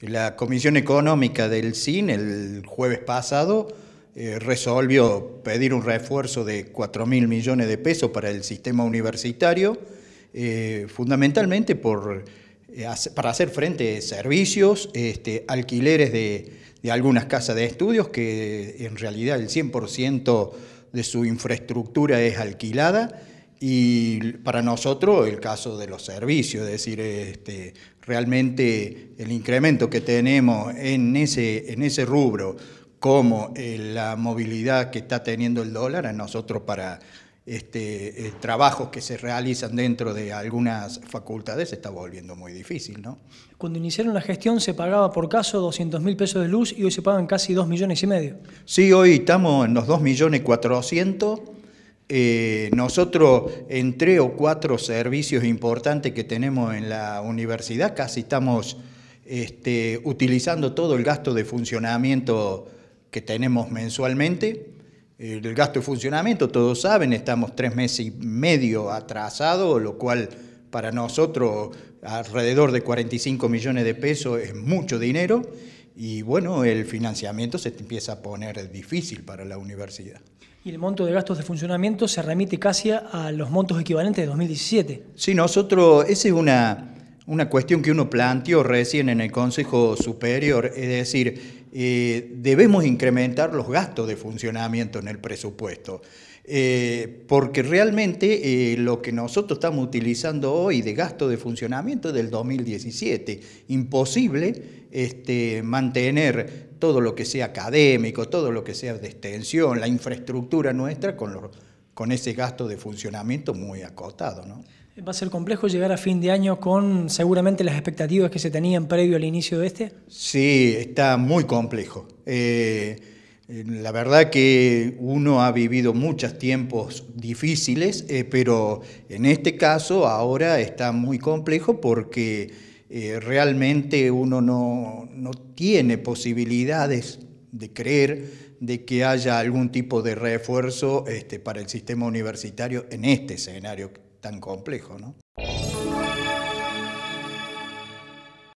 La Comisión Económica del CIN el jueves pasado eh, resolvió pedir un refuerzo de 4 mil millones de pesos para el sistema universitario, eh, fundamentalmente eh, para hacer frente a servicios, este, alquileres de, de, algunas casas de estudios, que en realidad el 100% de su infraestructura es alquilada, y para nosotros el caso de los servicios, es decir, este, realmente el incremento que tenemos en ese, en ese rubro, como eh, la movilidad que está teniendo el dólar, a nosotros para este, eh, trabajos que se realizan dentro de algunas facultades se está volviendo muy difícil, ¿no? Cuando iniciaron la gestión se pagaba por caso 200 mil pesos de luz y hoy se pagan casi 2 millones y medio. Sí, hoy estamos en los 2 millones 400 eh, nosotros en tres o cuatro servicios importantes que tenemos en la universidad casi estamos este, utilizando todo el gasto de funcionamiento que tenemos mensualmente. El gasto de funcionamiento, todos saben, estamos tres meses y medio atrasados, lo cual para nosotros alrededor de 45 millones de pesos es mucho dinero. Y bueno, el financiamiento se empieza a poner difícil para la universidad. Y el monto de gastos de funcionamiento se remite casi a los montos equivalentes de 2017. Sí, nosotros, esa es una, una cuestión que uno planteó recién en el Consejo Superior, es decir, eh, debemos incrementar los gastos de funcionamiento en el presupuesto. Eh, porque realmente eh, lo que nosotros estamos utilizando hoy de gasto de funcionamiento es del 2017. Imposible este, mantener todo lo que sea académico, todo lo que sea de extensión, la infraestructura nuestra con, ese gasto de funcionamiento muy acotado. ¿Va a ser complejo llegar a fin de año con seguramente las expectativas que se tenían previo al inicio de este? Sí, está muy complejo. Eh, eh, la verdad que uno ha vivido muchos tiempos difíciles, eh, pero en este caso ahora está muy complejo porque realmente uno no, tiene posibilidades de creer de que haya algún tipo de refuerzo este, para el sistema universitario en este escenario tan complejo, ¿no?